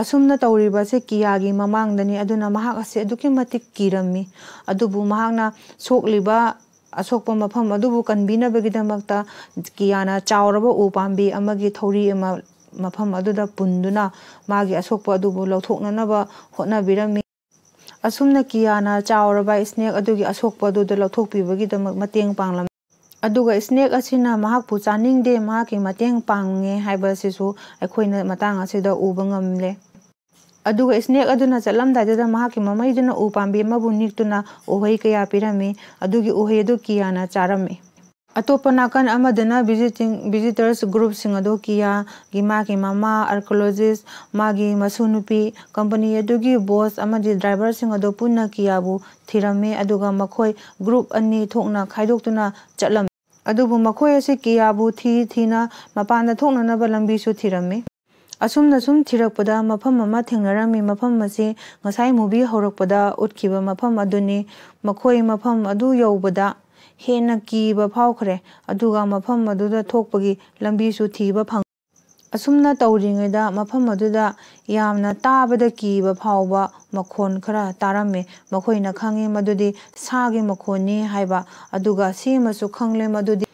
[SPEAKER 1] ꯑꯁꯨꯝꯅ ꯇꯧꯔꯤꯕ ꯑꯁꯤ ꯀꯤꯌꯥꯒꯤ ꯃꯃꯥꯡꯗꯅꯤ ꯑꯗꯨꯅ ꯃꯍꯥꯛ ꯑꯁꯤ ꯑꯗꯨꯛꯀꯤ ꯃꯇꯤꯛ ꯀꯤꯔꯝꯃꯤ ꯑꯗꯨꯕꯨ ꯃꯍꯥꯛꯅ ꯁꯣꯛꯂꯤꯕ ꯑꯁꯣꯛꯄ ꯃꯐꯝ ꯑꯗꯨꯕꯨ ꯀꯟꯕꯤꯅꯕꯒꯤꯗꯃꯛꯇ ꯀꯤꯌꯥꯅ ꯆꯥꯎꯔꯕ ꯎ ꯄꯥꯝꯕꯤ ꯑꯃꯒꯤ ꯊꯧꯔꯤ ꯑꯃ ꯃꯐꯝ ꯑꯗꯨꯗ ꯄꯨꯟꯗꯨꯅ ꯃꯥꯒꯤ ꯑꯁꯣꯛꯄ ꯑꯗꯨꯕꯨ ꯂꯧꯊꯣꯛꯅꯅꯕ ꯍꯣꯠꯅꯕꯤꯔꯝꯃꯤ ꯑꯁꯨꯝꯅ ꯀꯤꯌꯥꯅ ꯆꯥꯎꯔꯕ ꯏꯁꯅꯦꯛ ꯑꯗꯨꯒꯤ ꯑꯁꯣꯛꯄ ꯑꯗꯨꯗ ꯂꯧꯊꯣꯛꯄꯤꯕꯒꯤꯗꯃꯛ ꯃꯇꯦꯡ ꯄꯥꯡꯂꯝꯃꯤ ꯑꯗꯨꯒ ꯏꯁꯅꯦꯛ ꯑꯁꯤꯅ ꯃꯍꯥꯛꯄꯨ ꯆꯥꯅꯤꯡꯗꯦ ꯃꯍꯥꯛꯀꯤ ꯃꯇꯦꯡ ꯄꯥꯡꯉꯦ ꯍꯥꯏꯕ ꯑꯁꯤꯁꯨ ꯑꯩꯈꯣꯏꯅ ꯃꯇꯥꯡ ꯑꯁꯤꯗ ꯎꯕ ꯉꯝꯂꯦ ꯑꯗꯨꯒ ꯏꯁꯅꯦꯛ ꯑꯗꯨꯅ ꯆꯠꯂꯝꯗꯥꯏꯗꯨꯗ ꯃꯍꯥꯛꯀꯤ ꯃꯃꯩꯗꯨꯅ ꯎ ꯄꯥꯝꯕꯤ ꯑꯃꯕꯨ ꯅꯤꯛꯇꯨꯅ ꯎꯍꯩ ꯀꯌꯥ ꯄꯤꯔꯝꯃꯤ ꯑꯗꯨꯒꯤ ꯎꯍꯩ ꯑꯗꯨ ꯀꯤꯌꯥꯅ ꯆꯥꯔꯝꯃꯤ ꯑꯇꯣꯞꯄ ꯅꯥꯀꯟ ꯑꯃꯗꯅ ꯚꯤꯖꯤꯇꯔꯁ ꯒ꯭ꯔꯨꯞꯁꯤꯡ ꯑꯗꯨ ꯀꯤꯌꯥꯒꯤ ꯃꯥꯒꯤ ꯃꯃꯥ ꯑꯥꯔꯀꯣꯂꯣꯖꯤꯁ ꯃꯥꯒꯤ ꯃꯁꯨꯅꯨꯄꯤ ꯀꯝꯄꯅꯤ ꯑꯗꯨꯒꯤ ꯕꯣꯁ ꯑꯃꯗꯤ ꯗ꯭ꯔꯥꯏꯚꯔꯁꯤꯡ ꯑꯗꯨ ꯄꯨꯟꯅ ꯀꯤꯌꯥꯕꯨ ꯊꯤꯔꯝꯃꯤ ꯑꯗꯨꯒ ꯃꯈꯣꯏ ꯒ꯭ꯔꯨꯞ ꯑꯅꯤ ꯊꯣꯛꯅ ꯈꯥꯏꯗꯣꯛꯇꯨꯅ ꯆꯠꯂꯝꯃꯤ ꯑꯗꯨꯕꯨ ꯃꯈꯣꯏ ꯑꯁꯤ ꯀꯤꯌꯥꯕꯨ ꯊꯤ ꯊꯤꯅ ꯃꯄꯥꯟꯗ ꯊꯣꯛꯅꯅꯕ ꯂꯝꯕꯤꯁꯨ ꯊꯤꯔꯝꯃꯤ ꯑꯁꯨꯝꯅ ꯁꯨꯝ ꯊꯤꯔꯛꯄꯗ ꯃꯐꯝ ꯑꯃ ꯊꯦꯡꯅꯔꯝꯃꯤ ꯃꯐꯝ ꯑꯁꯤ ꯉꯁꯥꯏ ꯃꯨꯚꯤ ꯍꯧꯔꯛꯄꯗ ꯎꯠꯈꯤꯕ ꯃꯐꯝ ꯑꯗꯨꯅꯤ ꯃꯈꯣꯏ ꯃꯐꯝ ꯑꯗꯨ ꯌꯧꯕꯗ ꯍꯦꯟꯅ ꯀꯤꯕ ꯐꯥꯎꯈ꯭ꯔꯦ ꯑꯗꯨꯒ ꯃꯐꯝ ꯑꯗꯨꯗ ꯊꯣꯛꯄꯒꯤ ꯂꯝꯕꯤꯁꯨ ꯊꯤꯕ ꯐꯪ ꯑꯁꯨꯝꯅ ꯇꯧꯔꯤꯉꯩꯗ ꯃꯐꯝ ꯑꯗꯨꯗ ꯌꯥꯝꯅ ꯇꯥꯕꯗ ꯀꯤꯕ ꯐꯥꯎꯕ ꯃꯈꯣꯟ ꯈꯔ ꯇꯥꯔꯝꯃꯤ ꯃꯈꯣꯏꯅ ꯈꯪꯉꯤ ꯃꯗꯨꯗꯤ ꯁꯥꯒꯤ ꯃꯈꯣꯟꯅꯤ ꯍꯥꯏꯕ ꯑꯗꯨꯒ ꯁꯤꯃꯁꯨ ꯈꯪꯂꯦ ꯃꯗꯨꯗꯤ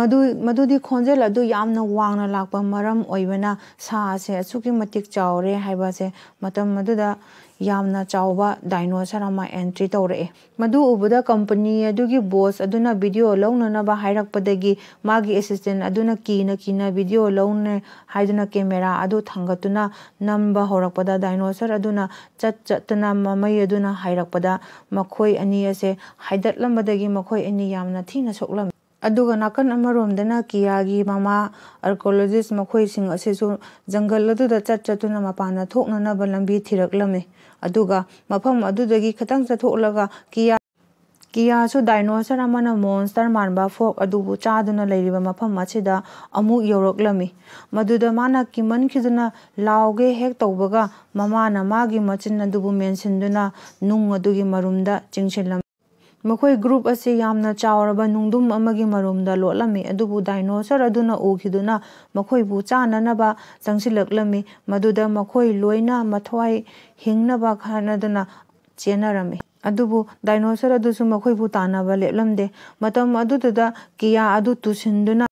[SPEAKER 1] ꯃꯗꯨ ꯃꯗꯨꯗꯤ ꯈꯣꯟꯖꯦꯜ ꯑꯗꯨ ꯌꯥꯝꯅ ꯋꯥꯡꯅ ꯂꯥꯛꯄ ꯃꯔꯝ ꯑꯣꯏꯕꯅ ꯁꯥ ꯑꯁꯦ ꯑꯁꯨꯛꯀꯤ ꯃꯇꯤꯛ ꯆꯥꯎꯔꯦ ꯍꯥꯏꯕ ꯑꯁꯦ ꯃꯇꯝ ꯑꯗꯨꯗ ꯌꯥꯝꯅ ꯆꯥꯎꯕ ꯗꯥꯏꯅꯣꯁꯔ ꯑꯃ ꯑꯦꯟꯇ꯭ꯔꯤ ꯇꯧꯔꯛꯑꯦ ꯃꯗꯨ ꯎꯕꯗ ꯀꯝꯄꯅꯤ ꯑꯗꯨꯒꯤ ꯕꯣꯁ ꯑꯗꯨꯅ ꯚꯤꯗꯤꯑꯣ ꯂꯧꯅꯅꯕ ꯍꯥꯏꯔꯛꯄꯗꯒꯤ ꯃꯥꯒꯤ ꯑꯦꯁꯤꯁꯇꯦꯟ ꯑꯗꯨꯅ ꯀꯤꯅ ꯀꯤꯅ ꯚꯤꯗꯤꯑꯣ ꯂꯧꯅ ꯍꯥꯏꯗꯨꯅ ꯀꯦꯃꯦꯔꯥ ꯑꯗꯨ ꯊꯥꯡꯒꯠꯇꯨꯅ ꯅꯝꯕ ꯍꯧꯔꯛꯄꯗ ꯗꯥꯏꯅꯣꯁꯔ ꯑꯗꯨꯅ ꯆꯠ ꯆꯠꯇꯅ ꯃꯃꯩ ꯑꯗꯨꯅ ꯍꯥꯏꯔꯛꯄꯗ ꯃꯈꯣꯏ ꯑꯅꯤ ꯑꯁꯦ ꯍꯥꯏꯗꯠꯂꯝꯕꯗꯒꯤ ꯃꯈꯣꯏ ꯑꯅꯤ ꯌꯥꯝꯅ ꯊꯤꯅ ꯁꯣꯛꯂꯝꯃꯤ ꯑꯗꯨꯒ ꯅꯥꯀꯟ ꯑꯃꯔꯣꯝꯗꯅ ꯀꯤꯌꯥꯒꯤ ꯃꯃꯥ ꯑꯥꯔꯀꯣꯂꯣꯖꯤꯁ ꯃꯈꯣꯏꯁꯤꯡ ꯑꯁꯤꯁꯨ ꯖꯪꯒꯜ ꯑꯗꯨꯗ ꯆꯠ ꯆꯠꯇꯨꯅ ꯃꯄꯥꯟꯗ ꯊꯣꯛꯅꯅꯕ ꯂꯝꯕꯤ ꯊꯤꯔꯛꯂꯝꯃꯤ ꯑꯗꯨꯒ ꯃꯐꯝ ꯑꯗꯨꯗꯒꯤ ꯈꯤꯇꯪ ꯆꯠꯊꯣꯛꯂꯒ ꯀꯤꯌꯥ ꯀꯤꯌꯥꯁꯨ ꯗꯥꯏꯅꯣꯁꯔ ꯑꯃꯅ ꯃꯣꯟꯁꯇꯔ ꯃꯥꯟꯕ ꯐꯣꯛ ꯑꯗꯨꯕꯨ ꯆꯥꯗꯨꯅ ꯂꯩꯔꯤꯕ ꯃꯐꯝ ꯑꯁꯤꯗ ꯑꯃꯨꯛ ꯌꯧꯔꯛꯂꯝꯃꯤ ꯃꯗꯨꯗ ꯃꯥꯅ ꯀꯤꯃꯟꯈꯤꯗꯨꯅ ꯂꯥꯎꯒꯦ ꯍꯦꯛ ꯇꯧꯕꯒ ꯃꯃꯥꯅ ꯃꯥꯒꯤ ꯃꯆꯤꯟ ꯑꯗꯨꯕꯨ ꯃꯦꯟꯁꯤꯟꯗꯨꯅ ꯅꯨꯡ ꯑꯗꯨꯒꯤ ꯃꯔꯨꯝꯗ ꯆꯤꯡꯁꯤꯜꯂꯝꯃꯤ ꯃꯈꯣꯏ ꯒ꯭ꯔꯨꯞ ꯑꯁꯤ ꯌꯥꯝꯅ ꯆꯥꯎꯔꯕ ꯅꯨꯡꯗꯨꯝ ꯑꯃꯒꯤ ꯃꯔꯣꯝꯗ ꯂꯣꯠꯂꯝꯃꯤ ꯑꯗꯨꯕꯨ ꯗꯥꯏꯅꯣꯁꯔ ꯑꯗꯨꯅ ꯎꯈꯤꯗꯨꯅ ꯃꯈꯣꯏꯕꯨ ꯆꯥꯅꯅꯕ ꯆꯪꯁꯤꯜꯂꯛꯂꯝꯃꯤ ꯃꯗꯨꯗ ꯃꯈꯣꯏ ꯂꯣꯏꯅ ꯃꯊ꯭ꯋꯥꯏ ꯍꯤꯡꯅꯕ ꯈꯟꯅꯗꯨꯅ ꯆꯦꯟꯅꯔꯝꯃꯤ ꯑꯗꯨꯕꯨ ꯗꯥꯏꯅꯣꯁꯔ ꯑꯗꯨꯁꯨ ꯃꯈꯣꯏꯕꯨ ꯇꯥꯟꯅꯕ ꯂꯦꯞꯂꯝꯗꯦ ꯃꯇꯝ ꯑꯗꯨꯗꯨꯗ ꯀꯤꯌꯥ ꯑꯗꯨ ꯇꯨꯁꯤꯟꯗꯨꯅ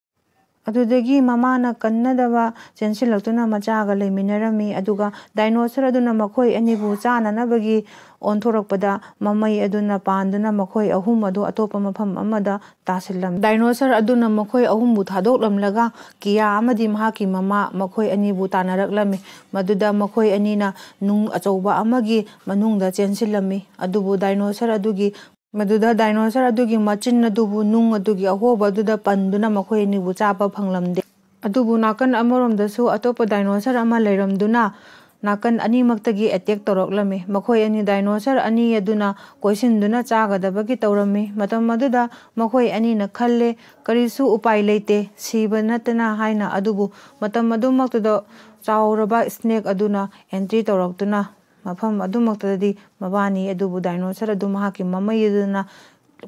[SPEAKER 1] ꯑꯗꯨꯗꯒꯤ ꯃꯃꯥꯅ ꯀꯟꯅꯗꯕ ꯆꯦꯟꯁꯤꯜꯂꯛꯇꯨꯅ ꯃꯆꯥꯒ ꯂꯩꯃꯤꯟꯅꯔꯝꯃꯤ ꯑꯗꯨꯒ ꯗꯥꯏꯅꯣꯁꯔ ꯑꯗꯨꯅ ꯃꯈꯣꯏ ꯑꯅꯤꯕꯨ ꯆꯥꯅꯅꯕꯒꯤ ꯑꯣꯟꯊꯣꯔꯛꯄꯗ ꯃꯃꯩ ꯑꯗꯨꯅ ꯄꯥꯟꯗꯨꯅ ꯃꯈꯣꯏ ꯑꯍꯨꯝ ꯑꯗꯨ ꯑꯇꯣꯞꯄ ꯃꯐꯝ ꯑꯃꯗ ꯇꯥꯁꯤꯜꯂꯝꯃꯤ ꯗꯥꯏꯅꯣꯁꯔ ꯑꯗꯨꯅ ꯃꯈꯣꯏ ꯑꯍꯨꯝꯕꯨ ꯊꯥꯗꯣꯛꯂꯝꯂꯒ ꯀꯤꯌꯥ ꯑꯃꯗꯤ ꯃꯍꯥꯛꯀꯤ ꯃꯃꯥ ꯃꯈꯣꯏ ꯑꯅꯤꯕꯨ ꯇꯥꯟꯅꯔꯛꯂꯝꯃꯤ ꯃꯗꯨꯗ ꯃꯈꯣꯏ ꯑꯅꯤꯅ ꯅꯨꯡ ꯑꯆꯧꯕ ꯑꯃꯒꯤ ꯃꯅꯨꯡꯗ ꯆꯦꯟꯁꯤꯜꯂꯝꯃꯤ ꯑꯗꯨꯕꯨ ꯗꯥꯏꯅꯣꯁꯔ ꯑꯗꯨꯒꯤ ꯃꯗꯨꯗ ꯗꯥꯏꯅꯣꯁꯔ ꯑꯗꯨꯒꯤ ꯃꯆꯤꯟ ꯑꯗꯨꯕꯨ ꯅꯨꯡ ꯑꯗꯨꯒꯤ ꯑꯍꯣꯕ ꯑꯗꯨꯗ ꯄꯟꯗꯨꯅ ꯃꯈꯣꯏ ꯅꯤꯕꯨ ꯆꯥꯕ ꯐꯪꯂꯝꯗꯦ ꯑꯗꯨꯕꯨ ꯅꯥꯀꯟ ꯑꯃꯔꯣꯝꯗꯁꯨ ꯑꯇꯣꯞꯄ ꯗꯥꯏꯅꯣꯁꯔ ꯑꯃ ꯂꯩꯔꯝꯗꯨꯅ ꯅꯥꯀꯟ ꯑꯅꯤꯃꯛꯇꯒꯤ ꯑꯦꯇꯦꯛ ꯇꯧꯔꯛꯂꯝꯃꯤ ꯃꯈꯣꯏ ꯑꯅꯤ ꯗꯥꯏꯅꯣꯁꯔ ꯑꯅꯤ ꯑꯗꯨꯅ ꯀꯣꯏꯁꯤꯟꯗꯨꯅ ꯆꯥꯒꯗꯕꯒꯤ ꯇꯧꯔꯝꯃꯤ ꯃꯇꯝ ꯑꯗꯨꯗ ꯃꯈꯣꯏ ꯑꯅꯤꯅ ꯈꯜꯂꯦ ꯀꯔꯤꯁꯨ ꯎꯄꯥꯏ ꯂꯩꯇꯦ ꯁꯤꯕ ꯅꯠꯇꯅ ꯍꯥꯏꯅ ꯑꯗꯨꯕꯨ ꯃꯇꯝ ꯑꯗꯨꯃꯛꯇꯗ ꯆꯥꯎꯔꯕ ꯏꯁꯅꯦꯛ ꯑꯗꯨꯅ ꯑꯦꯟꯇ꯭ꯔꯤ ꯇꯧꯔꯛꯇꯨꯅ ꯃꯐꯝ ꯑꯗꯨꯃꯛꯇꯗꯗꯤ ꯃꯕꯥꯅꯤ ꯑꯗꯨꯕꯨ ꯗꯥꯏꯅꯣꯁꯔ ꯑꯗꯨ ꯃꯍꯥꯛꯀꯤ ꯃꯃꯩ ꯑꯗꯨꯅ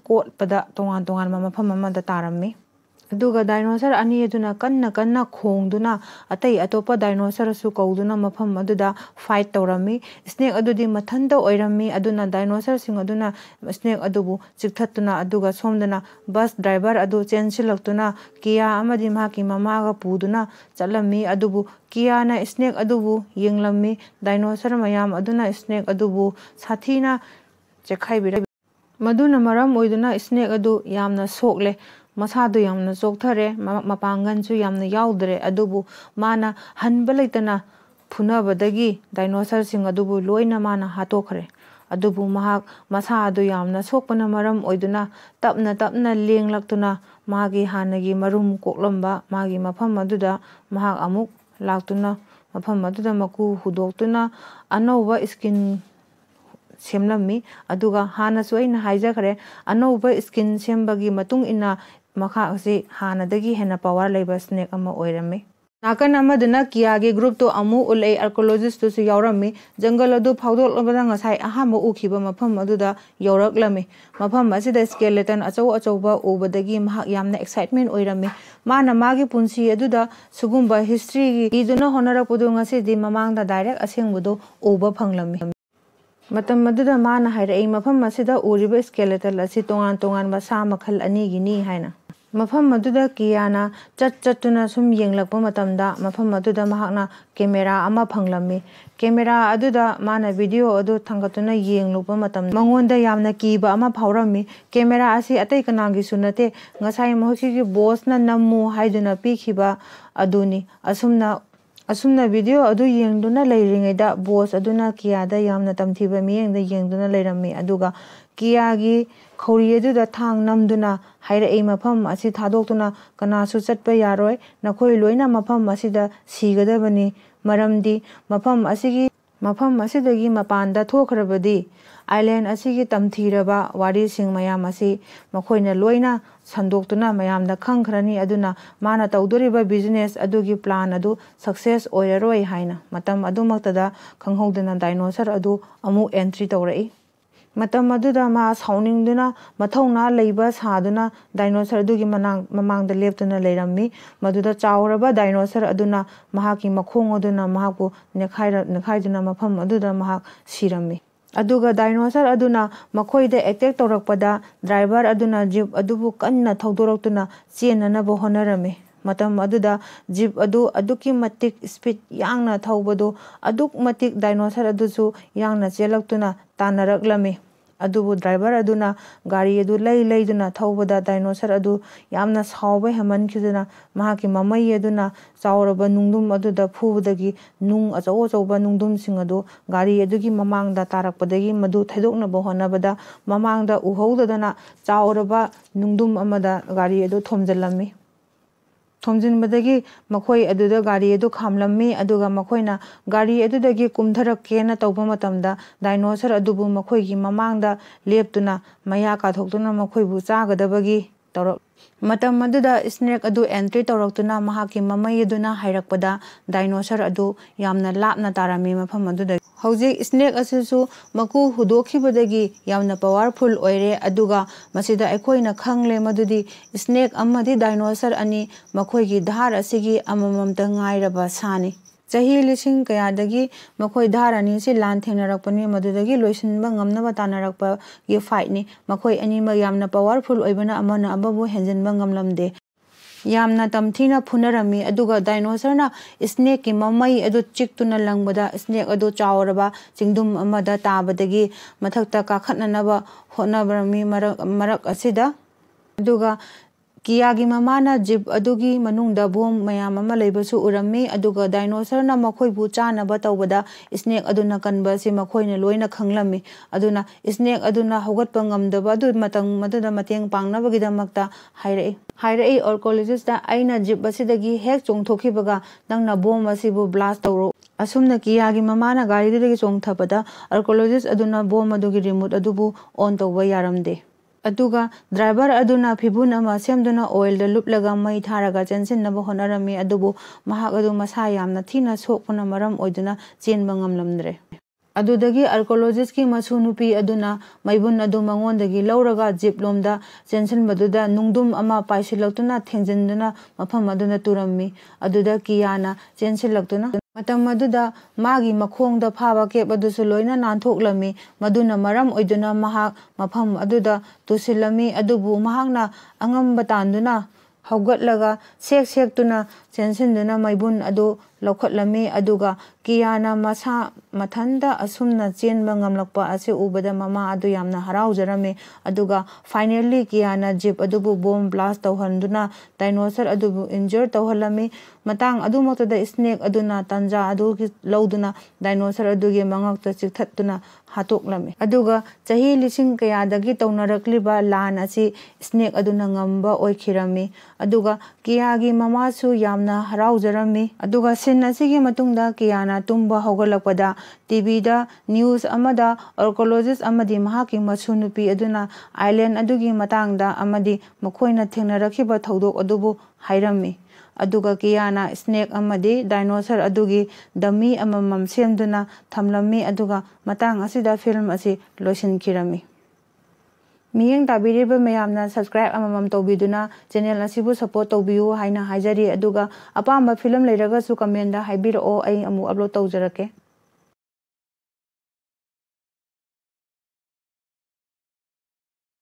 [SPEAKER 1] ꯀꯣꯠꯄꯗ ꯇꯣꯉꯥꯟ ꯇꯣꯉꯥꯟꯕ ꯃꯐꯝ ꯑꯃꯗ ꯇꯥꯔꯝꯃꯤ ꯑꯗꯨꯒ ꯗꯥꯏꯅꯣꯁꯔ ꯑꯅꯤ ꯑꯗꯨꯅ ꯀꯟꯅ ꯀꯟꯅ ꯈꯣꯡꯗꯨꯅ ꯑꯇꯩ ꯑꯇꯣꯞꯄ ꯗꯥꯏꯅꯣꯁꯔꯁꯨ ꯀꯧꯗꯨꯅ ꯃꯐꯝ ꯑꯗꯨꯗ ꯐꯥꯏꯠ ꯇꯧꯔꯝꯃꯤ ꯏꯁꯅꯦꯛ ꯑꯗꯨꯗꯤ ꯃꯊꯟꯇ ꯑꯣꯏꯔꯝꯃꯤ ꯑꯗꯨꯅ ꯗꯥꯏꯅꯣꯁꯔꯁꯤꯡ ꯑꯗꯨꯅ ꯏꯁꯅꯦꯛ ꯑꯗꯨꯕꯨ ꯆꯤꯛꯊꯠꯇꯨꯅ ꯑꯗꯨꯒ ꯁꯣꯝꯗꯅ ꯕꯁ ꯗ꯭ꯔꯥꯏꯚꯔ ꯑꯗꯨ ꯆꯦꯟꯁꯤꯜꯂꯛꯇꯨꯅ ꯀꯤꯌꯥ ꯑꯃꯗꯤ ꯃꯍꯥꯛꯀꯤ ꯃꯃꯥꯒ ꯄꯨꯗꯨꯅ ꯆꯠꯂꯝꯃꯤ ꯑꯗꯨꯕꯨ ꯀꯤꯌꯥꯅ ꯏꯁꯅꯦꯛ ꯑꯗꯨꯕꯨ ꯌꯦꯡꯂꯝꯃꯤ ꯗꯥꯏꯅꯣꯁꯔ ꯃꯌꯥꯝ ꯑꯗꯨꯅ ꯏꯁꯅꯦꯛ ꯑꯗꯨꯕꯨ ꯁꯥꯊꯤꯅ ꯆꯦꯛꯈꯥꯏꯕꯤꯔ ꯃꯗꯨꯅ ꯃꯔꯝ ꯑꯣꯏꯗꯨꯅ ꯏꯁꯅꯦꯛ ꯑꯗꯨ ꯌꯥꯝꯅ ꯁꯣꯛꯂꯦ mā sādhu yāma nā sōkthare, mā pāṅgānsu yāma nā yāudhare, adubu mā nā hānbalaitana pūnāba dāgi, dāi nōsāra siṅgā adubu loy na mā nā hātōkhare. Adubu mā sādhu yāma nā sōkpa nā maram oiduna, tāpna tāpna lēng laktuna, mā gī hāna gī marum kōklamba, mā gī mā pā mādudā, mā kā mūk lāktuna, mā pā ꯁꯦꯝꯂꯝꯃꯤ ꯑꯗꯨꯒ ꯍꯥꯟꯅꯁꯨ ꯑꯩꯅ ꯍꯥꯏꯖꯈ꯭ꯔꯦ ꯑꯅꯧꯕ skin ꯁꯦꯝꯕꯒꯤ ꯃꯇꯨꯡ ꯏꯟꯅ ꯃꯈꯥ ꯑꯁꯤ ꯍꯥꯟꯅꯗꯒꯤ ꯍꯦꯟꯅ ꯄꯋꯥꯔ ꯂꯩꯕ ꯁ꯭ꯅꯦꯛ ꯑꯃ ꯑꯣꯏꯔꯝꯃꯤ ꯅꯥꯀꯟ ꯑꯃꯗꯅ ꯀꯤꯌꯥꯒꯤ ꯒ꯭ꯔꯨꯞꯇꯣ ꯑꯃꯨꯛ ꯎꯠꯂꯛꯏ ꯑꯥꯔꯀꯣꯂꯣꯖꯤꯁꯇꯨꯁꯨ ꯌꯥꯎꯔꯝꯃꯤ ꯖꯪꯒꯜ ꯑꯗꯨ ꯐꯥꯎꯗꯣꯛꯂꯕꯅ ꯉꯁꯥꯏ ꯑꯍꯥꯟꯕ ꯎꯈꯤꯕ ꯃꯐꯝ ꯑꯗꯨꯗ ꯌꯧꯔꯛꯂꯝꯃꯤ ꯃꯐꯝ ꯑꯁꯤꯗ ꯁ꯭ꯀꯦꯂꯦꯇꯟ ꯑꯆꯧ ꯑꯆꯧꯕ ꯎꯕꯗꯒꯤ ꯃꯍꯥꯛ ꯌꯥꯝꯅ ꯑꯦꯛꯁꯥꯏꯠꯃꯦꯟ ꯑꯣꯏꯔꯝꯃꯤ ꯃꯥꯅ ꯃꯥꯒꯤ ꯄꯨꯟꯁꯤ ꯑꯗꯨꯗ ꯁꯨꯒꯨꯝꯕ ꯍꯤꯁꯇ꯭ꯔꯤꯒꯤ ꯏꯗꯨꯅ ꯍꯣꯠꯅꯔꯛꯄꯗꯨ ꯉꯁꯤꯗꯤ ꯃꯃꯥꯡꯗ ꯗꯥꯏꯔꯦꯛ ꯑꯁꯦꯡꯕꯗꯨ ꯎꯕ ꯐꯪꯂꯝꯃꯤ ꯃꯇꯝ ꯑꯗꯨꯗ ꯃꯥꯅ ꯍꯥꯏꯔꯛꯏ ꯃꯐꯝ ꯑꯁꯤꯗ ꯎꯔꯤꯕ ꯁ꯭ꯀꯦꯂꯦꯇꯜ ꯑꯁꯤ ꯇꯣꯉꯥꯟ ꯇꯣꯉꯥꯟꯕ ꯁꯥ ꯃꯈꯜ ꯑꯅꯤꯒꯤꯅꯤ ꯍꯥꯏꯅ ꯃꯐꯝ ꯑꯗꯨꯗ ꯀꯤꯌꯥꯅ ꯆꯠ ꯆꯠꯇꯨꯅ ꯁꯨꯝ ꯌꯦꯡꯂꯛꯄ ꯃꯇꯝꯗ ꯃꯐꯝ ꯑꯗꯨꯗ ꯃꯍꯥꯛꯅ ꯀꯦꯃꯦꯔꯥ ꯑꯃ ꯐꯪꯂꯝꯃꯤ ꯀꯦꯃꯦꯔꯥ ꯑꯗꯨꯗ ꯃꯥꯅ ꯚꯤꯗꯤꯑꯣ ꯑꯗꯨ ꯊꯥꯡꯒꯠꯇꯨꯅ ꯌꯦꯡꯂꯨꯕ ꯃꯇꯝꯗ ꯃꯉꯣꯟꯗ ꯌꯥꯝꯅ ꯀꯤꯕ ꯑꯃ ꯐꯥꯎꯔꯝꯃꯤ ꯀꯦꯃꯦꯔꯥ ꯑꯁꯤ ꯑꯇꯩ ꯀꯅꯥꯒꯤꯁꯨ ꯅꯠꯇꯦ ꯉꯁꯥꯏ ꯃꯍꯧꯁꯤꯒꯤ ꯕꯣꯁꯅ ꯅꯝꯃꯨ ꯍꯥꯏꯗꯨꯅ ꯄꯤꯈꯤꯕ ꯑꯗꯨꯅꯤ ꯑꯁꯨꯝꯅ asumna video adu yengduna leiringe da boss aduna kiya da yamna tamthiba miyeng da yengduna leirammi aduga kiya gi khori adu da thang namduna haira ei mapham asi thadokduna kana su chatpa yaroi nakhoi loina mapham asi da sigada bani maramdi mapham asi gi Ma phammasi dogi ma paanda thua kharabadi island asi gi tamthira ba wari sing maya masi ma khoi na loy na sandoktu na mayamda khang kharani aduna maana taudori ba business adu gi ꯃꯇꯝ ꯑꯗꯨꯗ ꯃꯥ ꯁꯥꯎꯅꯤꯡꯗꯨꯅ ꯃꯊꯧꯅꯥ ꯂꯩꯕ ꯁꯥꯗꯨꯅ dinosaur ꯑꯗꯨꯒꯤ ꯃꯅꯥꯛ ꯃꯃꯥꯡꯗ ꯂꯦꯞꯇꯨꯅ ꯂꯩꯔꯝꯃꯤ ꯃꯗꯨꯗ ꯆꯥꯎꯔꯕ ꯗꯥꯏꯅꯣꯁꯔ ꯑꯗꯨꯅ ꯃꯍꯥꯛꯀꯤ ꯃꯈꯣꯡ ꯑꯗꯨꯅ ꯃꯍꯥꯛꯄꯨ ꯅꯦꯈꯥꯏꯗꯨꯅ ꯃꯐꯝ ꯑꯗꯨꯗ ꯃꯍꯥꯛ ꯁꯤꯔꯝꯃꯤ ꯑꯗꯨꯒ ꯗꯥꯏꯅꯣꯁꯔ ꯑꯗꯨꯅ ꯃꯈꯣꯏꯗ ꯑꯦꯇꯦꯛ ꯇꯧꯔꯛꯄꯗ ꯗ꯭ꯔꯥꯏꯚꯔ ꯑꯗꯨꯅ ꯖꯤꯞ ꯑꯗꯨꯕꯨ ꯀꯟꯅ ꯊꯧꯗꯣꯔꯛꯇꯨꯅ ꯆꯦꯟꯅꯅꯕ ꯍꯣꯠꯅꯔꯝꯃꯤ ꯃꯇꯝ ꯑꯗꯨꯗ ꯖꯤꯞ ꯑꯗꯨ ꯑꯗꯨꯛꯀꯤ ꯃꯇꯤꯛ ꯁ꯭ꯄꯤꯗ ꯌꯥꯡꯅ ꯊꯧꯕꯗꯨ ꯑꯗꯨꯛ ꯃꯇꯤꯛ ꯗꯥꯏꯅꯣꯁꯔ ꯑꯗꯨꯁꯨ ꯌꯥꯡꯅ ꯆꯦꯜꯂꯛꯇꯨꯅ ꯇꯥꯟꯅꯔꯛꯂꯝꯃꯤ ꯑꯗꯨꯕꯨ ꯗ꯭ꯔꯥꯏꯚꯔ ꯑꯗꯨꯅ ꯒꯥꯔꯤ ꯑꯗꯨ ꯂꯩ ꯂꯩꯗꯨꯅ ꯊꯧꯕꯗ ꯗꯥꯏꯅꯣꯁꯔ ꯑꯗꯨ ꯌꯥꯝꯅ ꯁꯥꯎꯕ ꯍꯦꯟꯃꯟꯈꯤꯗꯨꯅ ꯃꯍꯥꯛꯀꯤ ꯃꯃꯩ ꯑꯗꯨꯅ ꯆꯥꯎꯔꯕ ꯅꯨꯡꯗꯨꯝ ꯑꯗꯨꯗ ꯐꯨꯕꯗꯒꯤ ꯅꯨꯡ ꯑꯆꯧ ꯑꯆꯧꯕ ꯅꯨꯡꯗꯨꯝꯁꯤꯡ ꯑꯗꯨ ꯒꯥꯔꯤ ꯑꯗꯨꯒꯤ ꯃꯃꯥꯡꯗ ꯇꯥꯔꯛꯄꯗꯒꯤ ꯃꯗꯨ ꯊꯩꯗꯣꯛꯅꯕ ꯍꯣꯠꯅꯕꯗ ꯃꯃꯥꯡꯗ ꯎꯍꯧꯗꯗꯅ ꯆꯥꯎꯔꯕ ꯅꯨꯡꯗꯨꯝ ꯑꯃꯗ ꯒꯥꯔꯤ ꯑꯗꯨ ꯊꯣꯝꯖꯤꯜꯂꯝꯃꯤ ꯊꯣꯝꯖꯤꯟꯕꯗꯒꯤ ꯃꯈꯣꯏ ꯑꯗꯨꯗ ꯒꯥꯔꯤ ꯑꯗꯨ ꯈꯥꯝꯂꯝꯃꯤ ꯑꯗꯨꯒ ꯃꯈꯣꯏꯅ ꯒꯥꯔꯤ ꯑꯗꯨꯗꯒꯤ ꯀꯨꯝꯊꯔꯛꯀꯦꯅ ꯇꯧꯕ ꯃꯇꯝꯗ ꯗꯥꯏꯅꯣꯁꯔ ꯑꯗꯨꯕꯨ ꯃꯈꯣꯏꯒꯤ ꯃꯃꯥꯡꯗ ꯂꯦꯞꯇꯨꯅ ꯃꯌꯥ ꯀꯥꯊꯣꯛꯇꯨꯅ ꯃꯈꯣꯏꯕꯨ ꯆꯥꯒꯗꯕꯒꯤ ꯇꯧꯔꯛ ꯃꯇꯝ ꯑꯗꯨꯗ ꯁ꯭ꯅꯦꯛ ꯑꯗꯨ ꯑꯦꯟꯇ꯭ꯔꯤ ꯇꯧꯔꯛꯇꯨꯅ ꯃꯍꯥꯛꯀꯤ ꯃꯃꯩ ꯑꯗꯨꯅ ꯍꯩꯔꯛꯄꯗ ꯗꯥꯏꯅꯣꯁꯔ ꯑꯗꯨ ꯌꯥꯝꯅ ꯂꯥꯞꯅ ꯇꯥꯔꯝꯃꯤ ꯃꯐꯝ ꯑꯗꯨꯗ ꯍꯧꯖꯤꯛ ꯁ꯭ꯅꯦꯛ ꯑꯁꯤꯁꯨ ꯃꯀꯨ ꯍꯨꯗꯣꯛꯈꯤꯕꯗꯒꯤ ꯌꯥꯝꯅ ꯄꯋꯥꯔꯐꯨꯜ ꯑꯣꯏꯔꯦ ꯑꯗꯨꯒ ꯃꯁꯤꯗ ꯑꯩꯈꯣꯏꯅ ꯈꯪꯂꯦ ꯃꯗꯨꯗꯤ ꯁ꯭ꯅꯦꯛ ꯑꯃꯗꯤ ꯗꯥꯏꯅꯣꯁꯔ ꯑꯅꯤ ꯃꯈꯣꯏꯒꯤ ꯙꯥꯔ ꯑꯁꯤꯒꯤ ꯑꯃꯃꯝꯇ ꯉꯥꯏꯔꯕ ꯁꯥꯅꯤ ꯆꯍꯤ ꯂꯤꯁꯤꯡ ꯀꯌꯥꯗꯒꯤ ꯃꯈꯣꯏ ꯙꯥꯔ ꯑꯅꯤꯁꯤ ꯂꯥꯟꯊꯦꯡꯅꯔꯛꯄꯅꯤ ꯃꯗꯨꯗꯒꯤ ꯂꯣꯏꯁꯤꯟꯕ ꯉꯝꯅꯕ ꯇꯥꯟꯅꯔꯛꯄꯒꯤ ꯐꯥꯏꯠꯅꯤ ꯃꯈꯣꯏ ꯑꯅꯤꯃꯛ ꯌꯥꯝꯅ ꯄꯥꯋꯔꯐꯨꯜ ꯑꯣꯏꯕꯅ ꯑꯃꯅ ꯑꯃꯕꯨ ꯍꯦꯟꯖꯤꯟꯕ ꯉꯝꯂꯝꯗꯦ ꯌꯥꯝꯅ ꯇꯝꯊꯤꯅ ꯐꯨꯅꯔꯝꯃꯤ ꯑꯗꯨꯒ ꯗꯥꯏꯅꯣꯁꯔꯅ ꯏꯁꯅꯦꯛꯀꯤ ꯃꯃꯩ ꯑꯗꯨ ꯆꯤꯛꯇꯨꯅ ꯂꯪꯕꯗ ꯏꯁꯅꯦꯛ ꯑꯗꯨ ꯆꯥꯎꯔꯕ ꯆꯤꯡꯗꯨꯝ ꯑꯃꯗ ꯇꯥꯕꯗꯒꯤ ꯃꯊꯛꯇ ꯀꯥꯈꯠꯅꯅꯕ ꯍꯣꯠꯅꯔꯝꯃꯤ ꯃꯔꯛ ꯃꯔꯛ ꯑꯁꯤꯗ ꯑꯗꯨꯒ कियागी ममा जीप अदुगी बोम मैम मयाम दायनोसर लैबसु उरममी अदुगा डायनोसर ना मखोई बुचानब तौबदा स्नेक अदुना कनब से मखोई ने लोइना खंगलममी अदुना स्नेक अदुना हगत पंगमदब जीप बसिदगी हेक चोंगथोखिबगा नंगना बोम ब्लास्ट तौर असम कियागी ममा गाड़ीदगी चोंगथबदा ऑर्कोलोजिस बोम रिमोट अदुबु ऑन तब यारमदे ꯑꯗꯨꯒ ꯗ꯭ꯔꯥꯏꯚꯔ ꯑꯗꯨꯅ ꯐꯤꯕꯨꯟ ꯑꯃ ꯁꯦꯝꯗꯨꯅ ꯑꯣꯏꯜꯗ ꯂꯨꯞꯂꯒ ꯃꯩ ꯊꯥꯔꯒ ꯆꯦꯟꯁꯤꯟꯅꯕ ꯍꯣꯠꯅꯔꯝꯃꯤ ꯑꯗꯨꯕꯨ ꯃꯍꯥꯛ ꯑꯗꯨ ꯃꯁꯥ ꯌꯥꯝꯅ ꯊꯤꯅ ꯁꯣꯛꯄꯅ ꯃꯔꯝ ꯑꯣꯏꯗꯨꯅ ꯆꯦꯟꯕ ꯉꯝꯂꯝꯗ꯭ꯔꯦ ꯑꯗꯨꯗꯒꯤ ꯑꯜꯀꯣꯂꯣꯖꯤꯁꯀꯤ ꯃꯁꯨ ꯅꯨꯄꯤ ꯑꯗꯨꯅ ꯃꯩꯕꯨꯟ ꯑꯗꯨ ꯃꯉꯣꯟꯗꯒꯤ ꯂꯧꯔꯒ ꯖꯤꯞꯂꯣꯝꯗ ꯆꯦꯟꯁꯤꯟꯕꯗꯨꯗ ꯅꯨꯡꯗꯨꯝ ꯑꯃ ꯄꯥꯏꯁꯤꯜꯂꯛꯇꯨꯅ ꯊꯦꯡꯖꯤꯟꯗꯨꯅ ꯃꯐꯝ ꯑꯗꯨꯗ ꯇꯨꯔꯝꯃꯤ ꯑꯗꯨꯗ ꯀꯤꯌꯥꯅ ꯆꯦꯟꯁꯤꯜꯂꯛꯇꯨꯅ ꯃꯇꯝ ꯑꯗꯨꯗ ꯃꯥꯒꯤ ꯃꯈꯣꯡꯗ ꯐꯥꯕ ꯀꯦꯞ ꯑꯗꯨꯁꯨ ꯂꯣꯏꯅ ꯅꯥꯟꯊꯣꯛꯂꯝꯃꯤ ꯃꯗꯨꯅ ꯃꯔꯝ ꯑꯣꯏꯗꯨꯅ ꯃꯍꯥꯛ ꯃꯐꯝ ꯑꯗꯨꯗ ꯇꯨꯁꯤꯜꯂꯝꯃꯤ ꯑꯗꯨꯕꯨ ꯃꯍꯥꯛꯅ ꯑꯉꯝꯕ ꯇꯥꯟꯗꯨꯅ ꯍꯧꯒꯠꯂꯒ ꯁꯦꯛ ꯁꯦꯛꯇꯨꯅ ꯆꯦꯟꯁꯤꯟꯗꯨꯅ ꯃꯩꯕꯨꯟ ꯑꯗꯨ ꯂꯧꯈꯠꯂꯝꯃꯤ ꯑꯗꯨꯒ ꯀꯤꯌꯥꯅ ꯃꯁꯥ ꯃꯊꯟꯇ ꯑꯁꯨꯝꯅ ꯆꯦꯟꯕ ꯉꯝꯂꯛꯄ ꯑꯁꯤ ꯎꯕꯗ ꯃꯃꯥ ꯑꯗꯨ ꯌꯥꯝꯅ ꯍꯔꯥꯎꯖꯔꯝꯃꯤ ꯑꯗꯨꯒ ꯐꯥꯏꯅꯦꯜꯂꯤ ꯀꯤꯌꯥꯅ ꯖꯤꯞ ꯑꯗꯨꯕꯨ ꯕꯣꯝ ꯕ꯭ꯂꯥꯁ ꯇꯧꯍꯟꯗꯨꯅ ꯗꯥꯏꯅꯣꯁꯔ ꯑꯗꯨꯕꯨ injure ꯇꯧꯍꯜꯂꯝꯃꯤ matang adu mo da snake aduna tanja adu ki lou dinosaur adu ge mangak ta chi that tu na hatok la me adu ga chahi lising ka da gi to na ba la na snake aduna ngamba ngam ba oi khiram me adu ga gi mama su yam harau jaram me sin nasi gi matung da ki ya na tum hogol pa da tv da news am da archaeologist am di ma ki ma su nu island adu gi matang da am di ma khoi rakhi ba thau adubu adu aduga kiyana snake amadi dinosaur adugi dami amamam semduna thamlami aduga matang asida film asi lotion kirami ꯃꯤꯠꯌꯦꯡ ꯇꯥꯕꯤꯔꯤꯕ ꯃꯌꯥꯝꯅ subscribe ꯑꯃꯃꯝ ꯇꯧꯕꯤꯗꯨꯅ channel ꯑꯁꯤꯕꯨ support ꯇꯧꯕꯤꯌꯨ ꯍꯥꯏꯅ ꯍꯥꯏꯖꯔꯤ ꯑꯗꯨꯒ ꯑꯄꯥꯝꯕ ꯐꯤꯂꯝ ꯂꯩꯔꯒꯁꯨ ꯀꯃꯦꯟꯗ ꯍꯥꯏꯕꯤꯔꯛꯑꯣ ꯑꯩ ꯑꯃꯨꯛ ꯑꯞꯂꯣꯗ ꯇꯧꯖꯔꯛꯀꯦ